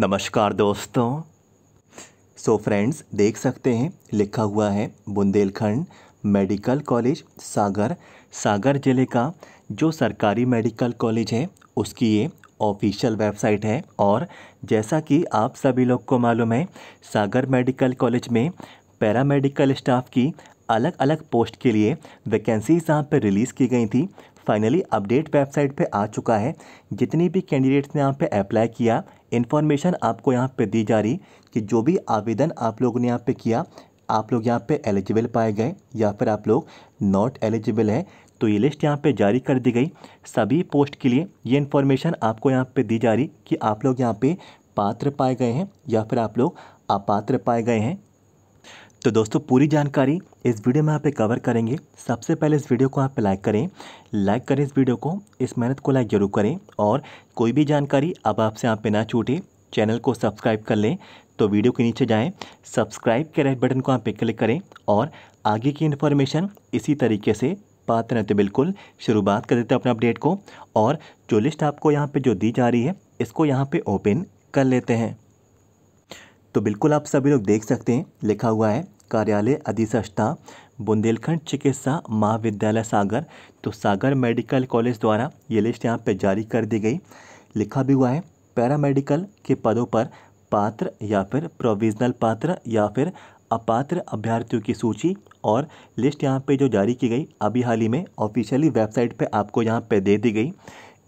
नमस्कार दोस्तों सो so friends देख सकते हैं लिखा हुआ है बुंदेलखंड मेडिकल कॉलेज सागर सागर ज़िले का जो सरकारी मेडिकल कॉलेज है उसकी ये ऑफिशियल वेबसाइट है और जैसा कि आप सभी लोग को मालूम है सागर मेडिकल कॉलेज में पैरामेडिकल स्टाफ की अलग अलग पोस्ट के लिए वैकेंसीज यहाँ पर रिलीज़ की गई थी फाइनली अपडेट वेबसाइट पे आ चुका है जितनी भी कैंडिडेट्स ने यहाँ पे अप्लाई किया इन्फॉर्मेशन आपको यहाँ पे दी जा रही कि जो भी आवेदन आप लोगों ने यहाँ पे किया आप लोग यहाँ पे एलिजिबल पाए गए या फिर आप लोग नॉट एलिजिबल हैं तो ये लिस्ट यहाँ पे जारी कर दी गई सभी पोस्ट के लिए ये इन्फॉर्मेशन आपको यहाँ पे दी जा रही कि आप लोग यहाँ पे पात्र पाए गए हैं या फिर आप लोग अपात्र पाए गए हैं तो दोस्तों पूरी जानकारी इस वीडियो में आप कवर करेंगे सबसे पहले इस वीडियो को आप लाइक करें लाइक करें इस वीडियो को इस मेहनत को लाइक ज़रूर करें और कोई भी जानकारी अब आपसे यहाँ पे ना छूटे चैनल को सब्सक्राइब कर लें तो वीडियो के नीचे जाएं सब्सक्राइब के रेड बटन को आप पे क्लिक करें और आगे की इन्फॉर्मेशन इसी तरीके से पाते रहते बिल्कुल शुरुआत कर देते हैं अपने अपडेट को और जो लिस्ट आपको यहाँ पे जो दी जा रही है इसको यहाँ पे ओपन कर लेते हैं तो बिल्कुल आप सभी लोग देख सकते हैं लिखा हुआ है कार्यालय अधिष्ठता बुंदेलखंड चिकित्सा महाविद्यालय सागर तो सागर मेडिकल कॉलेज द्वारा ये लिस्ट यहाँ पे जारी कर दी गई लिखा भी हुआ है पैरामेडिकल के पदों पर पात्र या फिर प्रोविजनल पात्र या फिर अपात्र अभ्यर्थियों की सूची और लिस्ट यहाँ पे जो जारी की गई अभी हाल ही में ऑफिशियली वेबसाइट पे आपको यहाँ पे दे दी गई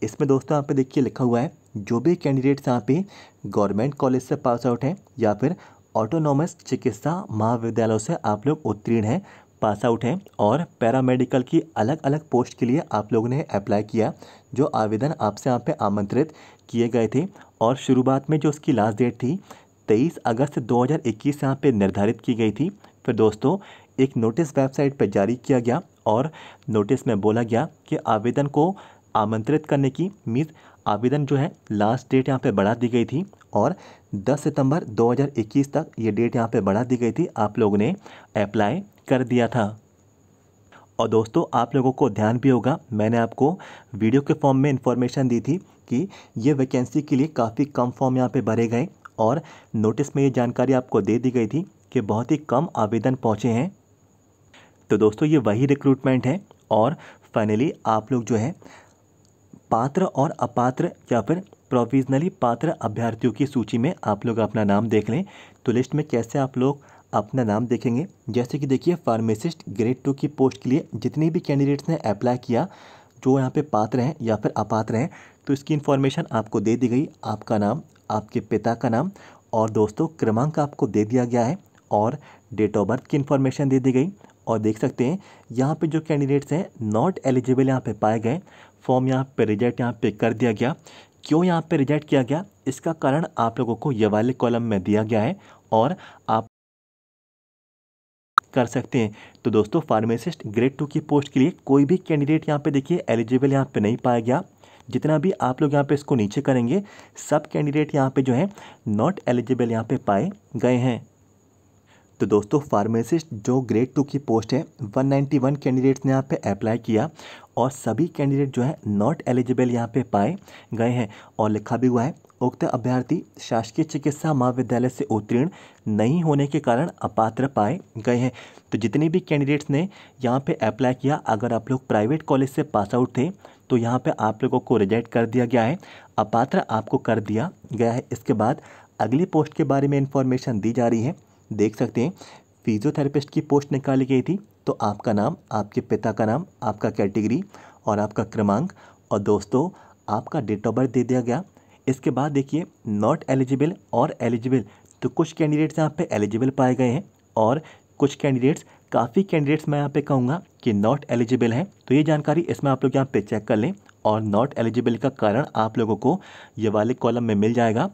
इसमें दोस्तों यहाँ पे देखिए लिखा हुआ है जो भी कैंडिडेट्स यहाँ पे गवर्नमेंट कॉलेज से पास आउट हैं या फिर ऑटोनोमस चिकित्सा महाविद्यालयों से आप लोग उत्तीर्ण हैं पास आउट हैं और पैरामेडिकल की अलग अलग पोस्ट के लिए आप लोगों ने अप्लाई किया जो आवेदन आपसे यहाँ पे आमंत्रित किए गए थे और शुरुआत में जो उसकी लास्ट डेट थी तेईस अगस्त 2021 इक्कीस यहाँ पर निर्धारित की गई थी फिर दोस्तों एक नोटिस वेबसाइट पर जारी किया गया और नोटिस में बोला गया कि आवेदन को आमंत्रित करने की मीन आवेदन जो है लास्ट डेट यहाँ पे बढ़ा दी गई थी और 10 सितंबर 2021 तक ये डेट यहाँ पे बढ़ा दी गई थी आप लोगों ने अप्लाई कर दिया था और दोस्तों आप लोगों को ध्यान भी होगा मैंने आपको वीडियो के फॉर्म में इन्फॉर्मेशन दी थी कि ये वैकेंसी के लिए काफ़ी कम फॉर्म यहाँ पर भरे गए और नोटिस में ये जानकारी आपको दे दी गई थी कि बहुत ही कम आवेदन पहुँचे हैं तो दोस्तों ये वही रिक्रूटमेंट है और फाइनली आप लोग जो है पात्र और अपात्र या फिर प्रोविजनली पात्र अभ्यर्थियों की सूची में आप लोग अपना नाम देख लें तो लिस्ट में कैसे आप लोग अपना नाम देखेंगे जैसे कि देखिए फार्मेसिस्ट ग्रेड टू की पोस्ट के लिए जितने भी कैंडिडेट्स ने अप्लाई किया जो यहाँ पे पात्र हैं या फिर अपात्र हैं तो इसकी इन्फॉर्मेशन आपको दे दी गई आपका नाम आपके पिता का नाम और दोस्तों क्रमांक आपको दे दिया गया है और डेट ऑफ बर्थ की इन्फॉर्मेशन दे दी गई और देख सकते हैं यहाँ पे जो कैंडिडेट्स हैं नॉट एलिजिबल यहाँ पे पाए गए फॉर्म यहाँ पे रिजेक्ट यहाँ पे कर दिया गया क्यों यहाँ पे रिजेक्ट किया गया इसका कारण आप लोगों को ये वाले कॉलम में दिया गया है और आप कर सकते हैं तो दोस्तों फार्मेसिस्ट ग्रेड टू की पोस्ट के लिए कोई भी कैंडिडेट यहाँ पे देखिए एलिजिबल यहाँ पे नहीं पाया गया जितना भी आप लोग यहाँ पे इसको नीचे करेंगे सब कैंडिडेट यहाँ पे जो है नॉट एलिजिबल यहाँ पे पाए गए हैं तो दोस्तों फार्मेसिस्ट जो ग्रेड टू की पोस्ट है 191 कैंडिडेट्स ने यहाँ पे अप्लाई किया और सभी कैंडिडेट जो है नॉट एलिजिबल यहाँ पे पाए गए हैं और लिखा भी हुआ है उक्त अभ्यर्थी शासकीय चिकित्सा महाविद्यालय से उत्तीर्ण नहीं होने के कारण अपात्र पाए गए हैं तो जितने भी कैंडिडेट्स ने यहाँ पे अप्लाई किया अगर आप लोग प्राइवेट कॉलेज से पास आउट थे तो यहाँ पे आप लोगों को रिजेक्ट कर दिया गया है अपात्र आपको कर दिया गया है इसके बाद अगली पोस्ट के बारे में इन्फॉर्मेशन दी जा रही है देख सकते हैं फिजियोथेरेपिस्ट की पोस्ट निकाली गई थी तो आपका नाम आपके पिता का नाम आपका कैटेगरी और आपका क्रमांक और दोस्तों आपका डेट ऑफ बर्थ दे दिया गया इसके बाद देखिए नॉट एलिजिबल और एलिजिबल तो कुछ कैंडिडेट्स यहाँ पे एलिजिबल पाए गए हैं और कुछ कैंडिडेट्स काफ़ी कैंडिडेट्स मैं यहाँ पे कहूँगा कि नॉट एलिजिबल हैं तो ये जानकारी इसमें आप लोग यहाँ पे चेक कर लें और नॉट एलिजिबल का कारण आप लोगों को ये वाले कॉलम में मिल जाएगा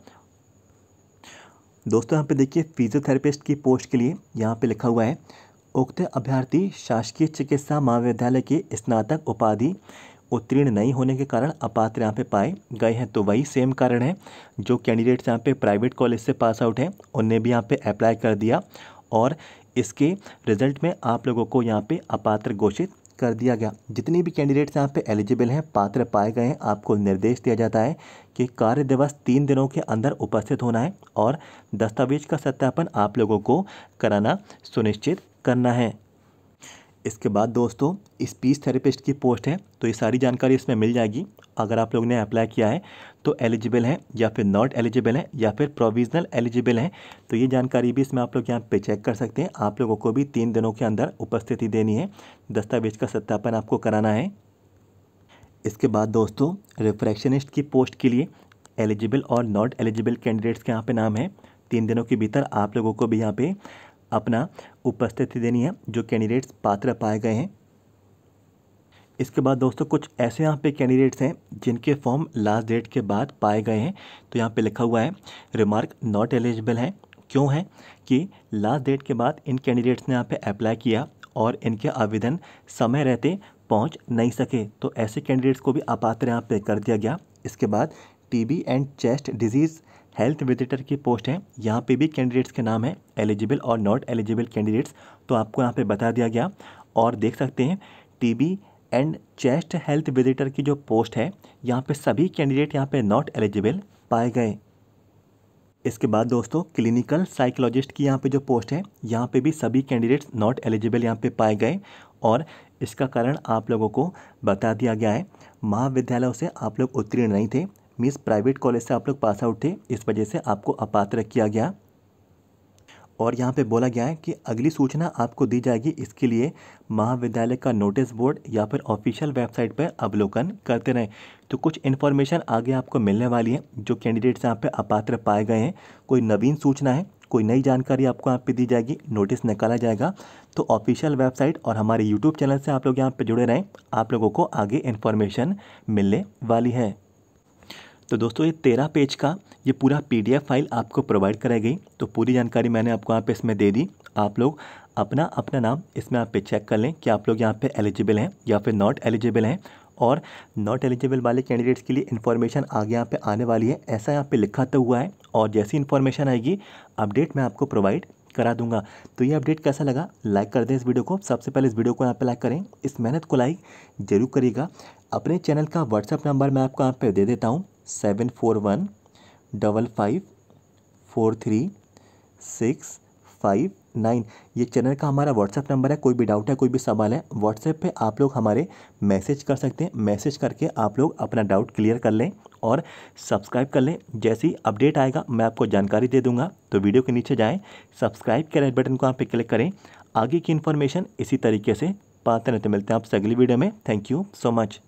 दोस्तों यहाँ पे देखिए फिजियोथेरेपिस्ट की पोस्ट के लिए यहाँ पे लिखा हुआ है उक्त अभ्यर्थी शासकीय चिकित्सा महाविद्यालय के स्नातक उपाधि उत्तीर्ण नहीं होने के कारण अपात्र यहाँ पे पाए गए हैं तो वही सेम कारण है जो कैंडिडेट्स यहाँ पे प्राइवेट कॉलेज से पास आउट हैं उनने भी यहाँ पे अप्लाई कर दिया और इसके रिजल्ट में आप लोगों को यहाँ पे अपात्र घोषित कर दिया गया जितनी भी कैंडिडेट्स यहाँ पे एलिजिबल हैं पात्र पाए गए हैं आपको निर्देश दिया जाता है कि कार्य दिवस तीन दिनों के अंदर उपस्थित होना है और दस्तावेज का सत्यापन आप लोगों को कराना सुनिश्चित करना है इसके बाद दोस्तों स्पीच थेरेपिस्ट की पोस्ट है तो ये सारी जानकारी इसमें मिल जाएगी अगर आप लोग ने अप्लाई किया है तो एलिजिबल हैं या फिर नॉट एलिजिबल हैं या फिर प्रोविजनल एलिजिबल हैं तो ये जानकारी भी इसमें आप लोग यहाँ पे चेक कर सकते हैं आप लोगों को भी तीन दिनों के अंदर उपस्थिति देनी है दस्तावेज का सत्यापन आपको कराना है इसके बाद दोस्तों रिफ्रैक्शनिस्ट की पोस्ट के लिए एलिजिबल और नॉट एलिजिबल कैंडिडेट्स के यहाँ पर नाम है तीन दिनों के भीतर आप लोगों को भी यहाँ पर अपना उपस्थिति देनी है जो कैंडिडेट्स पात्र पाए गए हैं इसके बाद दोस्तों कुछ ऐसे यहाँ पे कैंडिडेट्स हैं जिनके फॉर्म लास्ट डेट के बाद पाए गए हैं तो यहाँ पे लिखा हुआ है रिमार्क नॉट एलिजिबल हैं क्यों है कि लास्ट डेट के बाद इन कैंडिडेट्स ने यहाँ पे अप्लाई किया और इनके आवेदन समय रहते पहुँच नहीं सके तो ऐसे कैंडिडेट्स को भी अपात्र यहाँ पे कर दिया गया इसके बाद T and chest disease health visitor की पोस्ट है यहाँ पे भी कैंडिडेट्स के नाम है एलिजिबल और नॉट एलिजिबल कैंडिडेट्स तो आपको यहाँ पे बता दिया गया और देख सकते हैं TB and chest health visitor की जो पोस्ट है यहाँ पे सभी कैंडिडेट यहाँ पे नॉट एलिजिबल पाए गए इसके बाद दोस्तों क्लिनिकल साइकोलॉजिस्ट की यहाँ पर जो पोस्ट है यहाँ पर भी सभी कैंडिडेट्स नॉट एलिजिबल यहाँ पर पाए गए और इसका कारण आप लोगों को बता दिया गया है महाविद्यालयों से आप लोग उत्तीर्ण नहीं थे मीन्स प्राइवेट कॉलेज से आप लोग पास आउट थे इस वजह से आपको अपात्र किया गया और यहाँ पे बोला गया है कि अगली सूचना आपको दी जाएगी इसके लिए महाविद्यालय का नोटिस बोर्ड या फिर ऑफिशियल वेबसाइट पर अवलोकन करते रहें तो कुछ इन्फॉर्मेशन आगे आपको मिलने वाली है जो कैंडिडेट्स यहाँ पे अपात्र पाए गए हैं कोई नवीन सूचना है कोई नई जानकारी आपको यहाँ पे दी जाएगी नोटिस निकाला जाएगा तो ऑफिशियल वेबसाइट और हमारे यूट्यूब चैनल से आप लोग यहाँ पर जुड़े रहें आप लोगों को आगे इन्फॉर्मेशन मिलने वाली है तो दोस्तों ये तेरह पेज का ये पूरा पी फाइल आपको प्रोवाइड कराई गई तो पूरी जानकारी मैंने आपको यहाँ पर इसमें दे दी आप लोग अपना अपना नाम इसमें आप पे चेक कर लें कि आप लोग यहाँ पे एलिजिबल हैं या फिर नॉट एलिजिबल हैं और नॉट एलिजिबल वाले कैंडिडेट्स के लिए इन्फॉर्मेशन आगे यहाँ पे आने वाली है ऐसा यहाँ पे लिखा तो हुआ है और जैसी इन्फॉर्मेशन आएगी अपडेट मैं आपको प्रोवाइड करा दूंगा तो ये अपडेट कैसा लगा लाइक कर दें इस वीडियो को सबसे पहले इस वीडियो को यहाँ पर लाइक करें इस मेहनत को लाइक ज़रूर करिएगा अपने चैनल का व्हाट्सअप नंबर मैं आपको यहाँ पर दे देता हूँ seven four one double five four three six five nine ये चैनल का हमारा व्हाट्सएप नंबर है कोई भी डाउट है कोई भी सवाल है व्हाट्सएप पे आप लोग हमारे मैसेज कर सकते हैं मैसेज करके आप लोग अपना डाउट क्लियर कर लें और सब्सक्राइब कर लें जैसे ही अपडेट आएगा मैं आपको जानकारी दे दूंगा तो वीडियो के नीचे जाएं सब्सक्राइब के रेड बटन को आप पे क्लिक करें आगे की इन्फॉर्मेशन इसी तरीके से पाते रहते मिलते हैं आपसे अगली वीडियो में थैंक यू सो मच